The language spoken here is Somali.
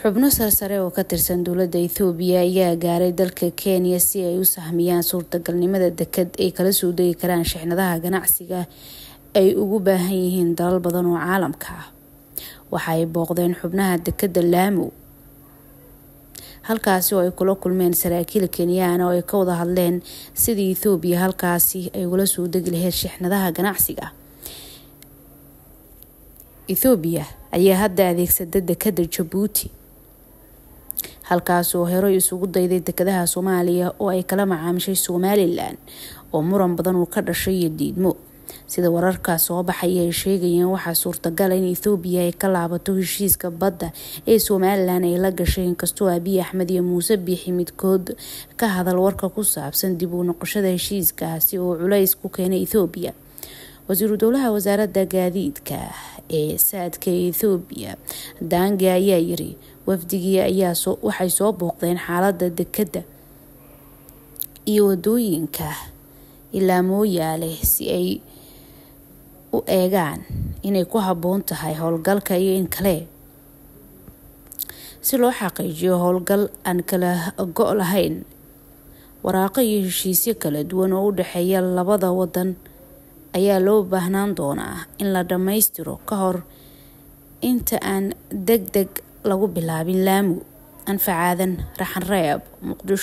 xubno sarsare oo ka tirsan dowladda ethoobiya ayaa gaaray dalka kenya si ay u sahmiyaan suurtagalnimada dekad ay kala soo degi karaan shixnadaha ganacsiga ay ugu baahan yihiin dalal badan oo caalamka ah waxa ay booqdeen xubnaha dekada laamo halkaasi oo ay kula kulmeen saraakiil kenyaana oo ay ka wada hadleen sidii ethoobiya halkaasi ay ugala soo degi lahayd shixnadaha ganacsiga ethoobiya ayaa hadda adeegsada dekada jabuuti halkaasoo hore isugu dayday dekadaha soomaaliya oo ay kala macaamishay somalilan oo muran badan uu ka dhashay iyo diidmo sida wararkaa soo baxaya ay sheegayeen waxaa suurtagala in ethoobiya ay ka laabato heshiiska badda ee somalilan ay la gashay inkastoo abiy axmed iyo muuse biixi midkood ka hadal warka ku saabsan dib u noqoshada heshiiskaasi oo culays ku keenay ethoobiya wasiiru dowlaha wasaaradda gaadiidka ee saadka ethoobiya daange ayaa yiri wafdigii ayaa waxay soo booqdeen xaaladda dekedda iyo wadooyinka ilaa mooyaale si ay u eegaan inay ku habboon tahay howlgalka iyo in kale si loo xaqiijiyo howlgal aan kala go' lahayn waraaqo iyo heshiisyo kala duwan oo u dhexeeya labada wadan ayaa loo baahnaan doonaa in la dhammaystiro ka hor inta aan deg deg lagu bilaabin laamu anfacaadan raxanreeb muqdisho